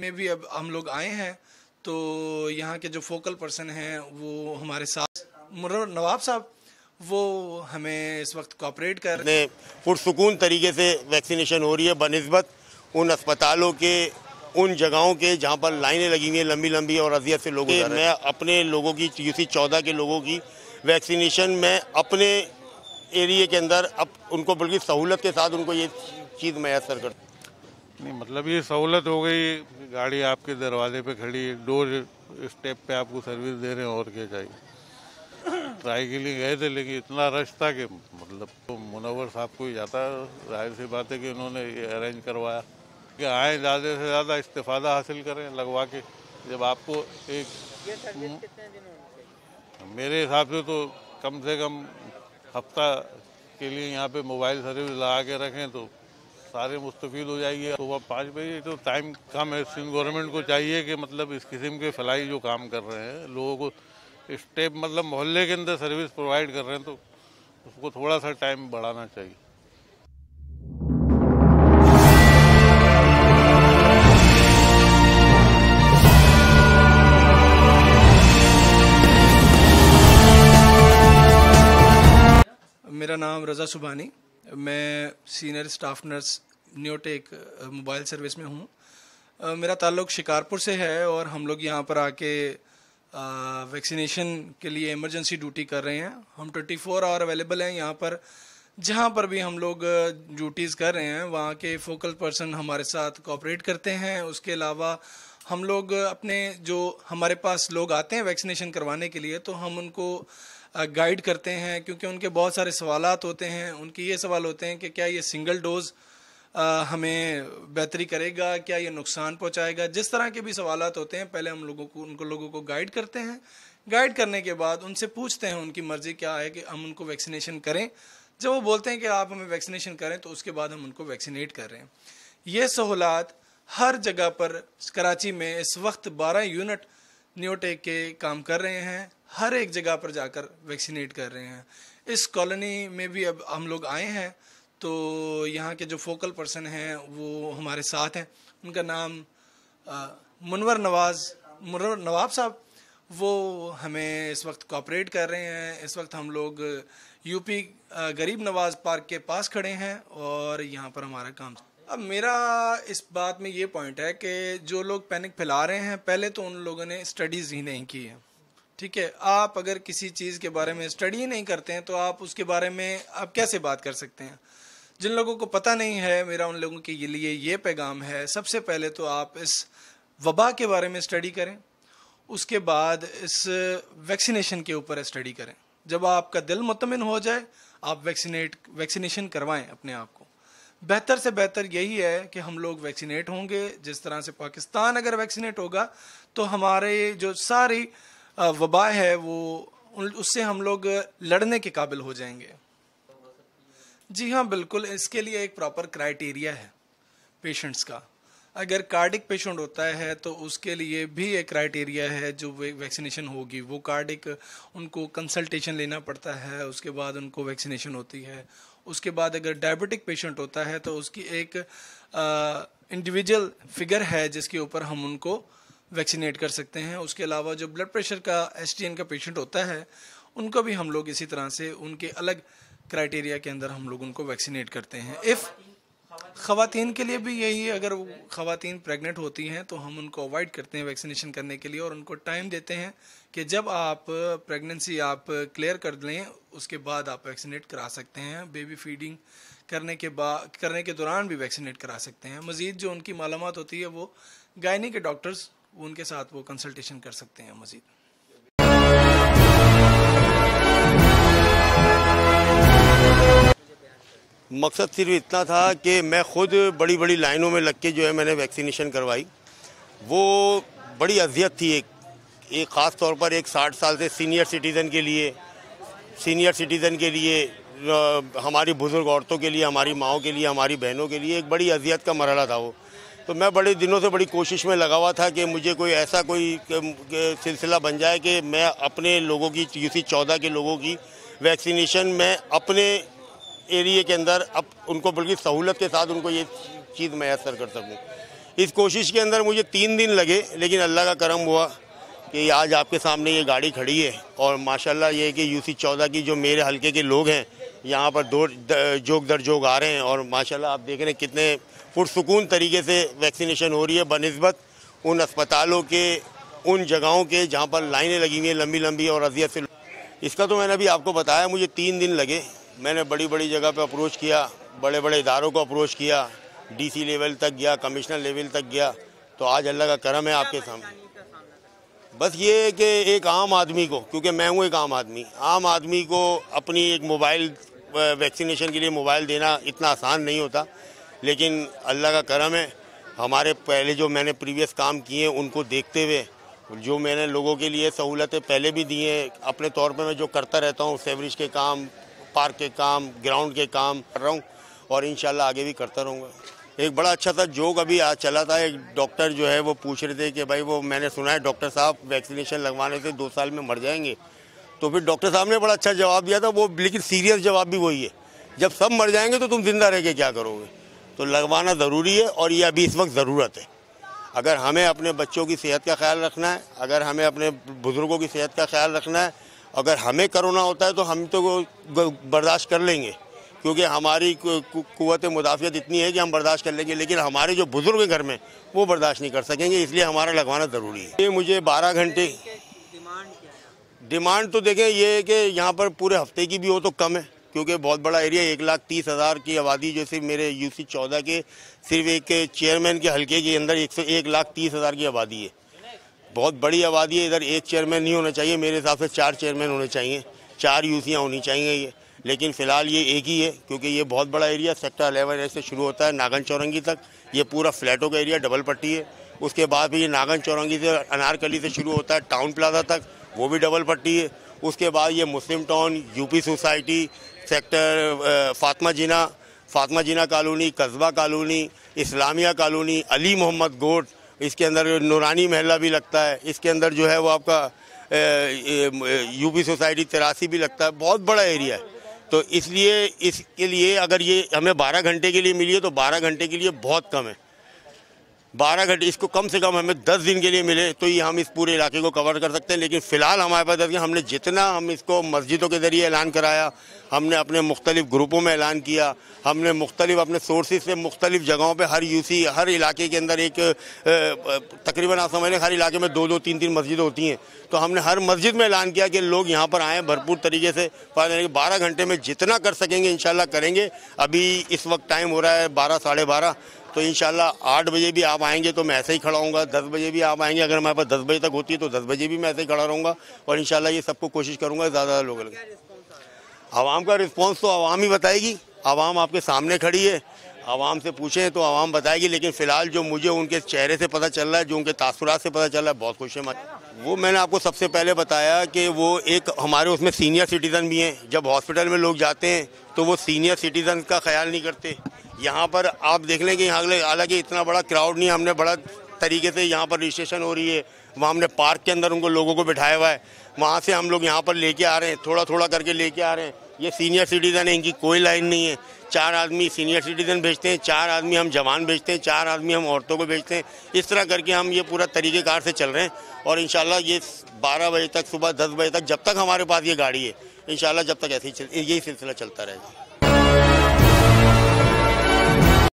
में भी अब हम लोग आए हैं तो यहाँ के जो फोकल पर्सन हैं वो हमारे साथ नवाब साहब वो हमें इस वक्त कॉपरेट कर रहे हैं पुरसकून तरीके से वैक्सीनेशन हो रही है बनस्बत उन अस्पतालों के उन जगहों के जहाँ पर लाइनें लगी हुई हैं लंबी लंबी और अजियत से लोग मैं अपने लोगों की यूसी चौदह के लोगों की वैक्सीनेशन में अपने एरिए के अंदर अब उनको बल्कि सहूलत के साथ उनको ये चीज़ मैसर करती नहीं मतलब ये सहूलत हो गई गाड़ी आपके दरवाजे पे खड़ी डोर स्टेप पे आपको सर्विस दे रहे हैं और क्या चाहिए ट्राई के लिए गए थे लेकिन इतना रश था कि मतलब तो मुनवर साहब को ही जाता जाहिर सी बात है कि उन्होंने ये अरेंज करवाया कि आए ज़्यादा से ज़्यादा इस्तीफादा हासिल करें लगवा के जब आपको एक मेरे हिसाब से तो कम से कम हफ्ता के लिए यहाँ पे मोबाइल सर्विस लगा के रखें तो सारे मुस्तफ़ील हो जाइए सुबह पाँच बजे तो टाइम कम है सिंध गवर्नमेंट को चाहिए कि मतलब इस किस्म के फलाई जो काम कर रहे हैं लोगों को स्टेप मतलब मोहल्ले के अंदर सर्विस प्रोवाइड कर रहे हैं तो उसको थोड़ा सा टाइम बढ़ाना चाहिए मेरा नाम रज़ा सुबानी मैं senior staff nurse Neotech mobile service में हूँ uh, मेरा ताल्लुक शिकारपुर से है और हम लोग यहाँ पर आके वैक्सीनेशन uh, के लिए इमरजेंसी ड्यूटी कर रहे हैं हम 24 फोर आवर अवेलेबल हैं यहाँ पर जहाँ पर भी हम लोग ड्यूटीज़ uh, कर रहे हैं वहाँ के फोकल पर्सन हमारे साथ कॉपरेट करते हैं उसके अलावा हम लोग अपने जो हमारे पास लोग आते हैं वैक्सीनेशन करवाने के लिए तो हम उनको गाइड करते हैं क्योंकि उनके बहुत सारे सवाल होते हैं उनके ये सवाल होते हैं कि क्या ये सिंगल डोज़ हमें बेहतरी करेगा क्या ये नुकसान पहुंचाएगा जिस तरह के भी सवाल होते हैं पहले हम लोगों को उनको लोगों को गाइड करते हैं गाइड करने के बाद उनसे पूछते हैं उनकी मर्ज़ी क्या है कि हम उनको वैक्सीनेशन करें जब वो बोलते हैं कि आप हमें वैक्सीनेशन करें तो उसके बाद हम उनको वैक्सीनेट कर रहे हैं ये सहूलत हर जगह पर कराची में इस वक्त 12 यूनिट न्योटेक के काम कर रहे हैं हर एक जगह पर जाकर वैक्सीनेट कर रहे हैं इस कॉलोनी में भी अब हम लोग आए हैं तो यहाँ के जो फोकल पर्सन हैं वो हमारे साथ हैं उनका नाम मुनवर नवाज़ मुनवर नवाब साहब वो हमें इस वक्त कॉपरेट कर रहे हैं इस वक्त हम लोग यूपी गरीब नवाज़ पार्क के पास खड़े हैं और यहाँ पर हमारा काम अब मेरा इस बात में ये पॉइंट है कि जो लोग पैनिक फैला रहे हैं पहले तो उन लोगों ने स्टडीज़ ही नहीं की है ठीक है आप अगर किसी चीज़ के बारे में स्टडी नहीं करते हैं तो आप उसके बारे में आप कैसे बात कर सकते हैं जिन लोगों को पता नहीं है मेरा उन लोगों के लिए ये पैगाम है सबसे पहले तो आप इस वबा के बारे में स्टडी करें उसके बाद इस वैक्सीनेशन के ऊपर स्टडी करें जब आपका दिल मुतमिन हो जाए आप वैक्सीनेट वैक्सीनेशन करवाएं अपने आप को बेहतर से बेहतर यही है कि हम लोग वैक्सीनेट होंगे जिस तरह से पाकिस्तान अगर वैक्सीनेट होगा तो हमारे जो सारी वबा है वो उससे हम लोग लड़ने के काबिल हो जाएंगे जी हाँ बिल्कुल इसके लिए एक प्रॉपर क्राइटेरिया है पेशेंट्स का अगर कार्डिक पेशेंट होता है तो उसके लिए भी एक क्राइटेरिया है जो वे वैक्सीनेशन होगी वो कार्डिक उनको कंसल्टेशन लेना पड़ता है उसके बाद उनको वैक्सीनेशन होती है उसके बाद अगर डायबिटिक पेशेंट होता है तो उसकी एक इंडिविजुअल फिगर है जिसके ऊपर हम उनको वैक्सीनेट कर सकते हैं उसके अलावा जो ब्लड प्रेशर का एस का पेशेंट होता है उनको भी हम लोग इसी तरह से उनके अलग क्राइटेरिया के अंदर हम लोग उनको वैक्सीनेट करते हैं इफ़ खातन के लिए भी यही है अगर खातन प्रेगनेंट होती हैं तो हम उनको अवॉइड करते हैं वैक्सीनेशन करने के लिए और उनको टाइम देते हैं कि जब आप प्रेगनेंसी आप क्लियर कर लें उसके बाद आप वैक्सीनेट करा सकते हैं बेबी फीडिंग करने के बाद करने के दौरान भी वैक्सीनेट करा सकते हैं मज़ीद जो उनकी मालूम होती है वो गायनी के डॉक्टर्स उनके साथ वो कंसल्टेसन कर सकते हैं मज़ीद मकसद सिर्फ इतना था कि मैं खुद बड़ी बड़ी लाइनों में लग के जो है मैंने वैक्सीनेशन करवाई वो बड़ी अजियत थी एक एक ख़ास तौर पर एक साठ साल से सीनियर सिटीज़न के लिए सीनियर सिटीज़न के लिए हमारी बुज़ुर्ग औरतों के लिए हमारी माओ के लिए हमारी बहनों के लिए एक बड़ी अजियत का मरहला था वो तो मैं बड़े दिनों से बड़ी कोशिश में लगा हुआ था कि मुझे कोई ऐसा कोई सिलसिला बन जाए कि मैं अपने लोगों की यूसी चौदह के लोगों की वैक्सीनेशन मैं अपने एरिए के अंदर अब उनको बल्कि सहूलत के साथ उनको ये चीज़ मैसर कर सकूँ इस कोशिश के अंदर मुझे तीन दिन लगे लेकिन अल्लाह का करम हुआ कि आज आपके सामने ये गाड़ी खड़ी है और माशाल्लाह ये कि यू सी चौदह की जो मेरे हलके के लोग हैं यहाँ पर दो जोग दर जोग आ रहे हैं और माशाल्लाह आप देख रहे हैं कितने पुरसकून तरीके से वैक्सीनेशन हो रही है बनस्बत उन अस्पतालों के उन जगहों के जहाँ पर लाइनें लगी हुई हैं लंबी लंबी और अजियत से इसका तो मैंने अभी आपको बताया मुझे तीन दिन लगे मैंने बड़ी बड़ी जगह पे अप्रोच किया बड़े बड़े इदारों को अप्रोच किया डीसी लेवल तक गया कमिश्नर लेवल तक गया तो आज अल्लाह का करम है आपके सामने बस ये है कि एक आम आदमी को क्योंकि मैं हूँ एक आम आदमी आम आदमी को अपनी एक मोबाइल वैक्सीनेशन के लिए मोबाइल देना इतना आसान नहीं होता लेकिन अल्लाह का करम है हमारे पहले जो मैंने प्रीवियस काम किए उनको देखते हुए जो मैंने लोगों के लिए सहूलतें पहले भी दी हैं अपने तौर पे मैं जो करता रहता हूँ सेवरेज के काम पार्क के काम ग्राउंड के काम कर रहा हूँ और इन आगे भी करता रहूँगा एक बड़ा अच्छा था जोक अभी आज चला था एक डॉक्टर जो है वो पूछ रहे थे कि भाई वो मैंने सुना है डॉक्टर साहब वैक्सीनेशन लगवाने से दो साल में मर जाएंगे तो फिर डॉक्टर साहब ने बड़ा अच्छा जवाब दिया था वो लेकिन सीरियस जवाब भी वही है जब सब मर जाएंगे तो तुम जिंदा रह के क्या करोगे तो लगवाना ज़रूरी है और ये अभी इस वक्त ज़रूरत है अगर हमें अपने बच्चों की सेहत का ख्याल रखना है अगर हमें अपने बुज़ुर्गों की सेहत का ख्याल रखना है अगर हमें करोना होता है तो हम तो बर्दाश्त कर लेंगे क्योंकि हमारी कुत मुदाफियत इतनी है कि हम बर्दाश्त कर लेंगे लेकिन हमारे जो बुज़ुर्ग हैं घर में वो बर्दाश्त नहीं कर सकेंगे इसलिए हमारा लगवाना ज़रूरी है ये मुझे बारह घंटे डिमांड तो देखें ये है कि यहाँ पर पूरे हफ्ते की भी हो तो कम है क्योंकि बहुत बड़ा एरिया एक लाख तीस हज़ार की आबादी जैसे मेरे यूसी चौदह के सिर्फ एक चेयरमैन के हलके के अंदर एक सौ एक लाख तीस हज़ार की आबादी है बहुत बड़ी आबादी है इधर एक चेयरमैन नहीं होना चाहिए मेरे हिसाब से चार चेयरमैन होने चाहिए चार यूसियाँ होनी चाहिए ये लेकिन फिलहाल ये एक ही है क्योंकि ये बहुत बड़ा एरिया सेक्टर अलेवन ए से शुरू होता है नागन चौरंगी तक ये पूरा फ्लैटों का एरिया डबल पट्टी है उसके बाद भी ये नागन चौरंगी से अनारकली से शुरू होता है टाउन प्लाजा तक वो भी डबल पट्टी है उसके बाद ये Muslim Town UP society sector Fatima Jinnah Fatima Jinnah colony Kasba colony Islamia colony Ali Mohammad Goth इसके अंदर नूरानी महला भी लगता है इसके अंदर जो है वो आपका यूपी सोसाइटी तिरासी भी लगता है बहुत बड़ा एरिया है तो इसलिए इसके लिए अगर ये हमें 12 घंटे के लिए मिली है तो 12 घंटे के लिए बहुत कम है बारह घंटे इसको कम से कम हमें दस दिन के लिए मिले तो ये हम इस पूरे इलाके को कवर कर सकते हैं लेकिन फ़िलहाल हमारे पास देखिए हमने जितना हम इसको मस्जिदों के ज़रिए ऐलान कराया हमने अपने मुख्तलिफ ग्रुपों में ऐलान किया हमने मुख्तलिफ अपने सोर्सेज से मुख्तलिफ जगहों पर हर यूसी हर इलाके के अंदर एक तकरीबन आप समझ लें हर इलाके में दो दो तीन तीन मस्जिद होती हैं तो हमने हर मस्जिद में ऐलान किया कि लोग यहाँ पर आएँ भरपूर तरीके से बारह घंटे में जितना कर सकेंगे इन करेंगे अभी इस वक्त टाइम हो रहा है बारह साढ़े बारह तो इन आठ बजे भी आप आएंगे तो मैं ऐसे ही खड़ा हूँ दस बजे भी आप आएंगे अगर हमारे पास दस बजे तक होती है तो दस बजे भी मैं ऐसे ही खड़ा रहूँगा और इन ये सबको कोशिश करूँगा ज़्यादा लोग आवाम का रिस्पॉन्स तो आवाम ही बताएगी आवाम आपके सामने खड़ी है आवाम से पूछें तो आवाम बताएगी लेकिन फ़िलहाल जो मुझे उनके चेहरे से पता चल रहा है जो उनके तासरात से पता चल रहा है बहुत खुश है मैं वो मैंने आपको सबसे पहले बताया कि वो एक हमारे उसमें सीनियर सिटीज़न भी हैं जब हॉस्पिटल में लोग जाते हैं तो वो सीनियर सिटीज़न का ख्याल नहीं करते यहाँ पर आप देख लें कि यहाँ हालांकि इतना बड़ा क्राउड नहीं हमने बड़ा तरीके से यहाँ पर रजिस्ट्रेशन हो रही है वहाँ हमने पार्क के अंदर उनको लोगों को बिठाया हुआ है वहाँ से हम लोग यहाँ पर लेके आ रहे हैं थोड़ा थोड़ा करके लेके आ रहे हैं ये सीनियर सिटीज़न है इनकी कोई लाइन नहीं है चार आदमी सीनियर सिटीज़न भेजते हैं चार आदमी हम जवान भेजते हैं चार आदमी हम औरतों को भेजते हैं इस तरह करके हम ये पूरा तरीक़ेकार से चल रहे हैं और इन ये बारह बजे तक सुबह दस बजे तक जब तक हमारे पास ये गाड़ी है इन जब तक ऐसे ही यही सिलसिला चलता रहेगा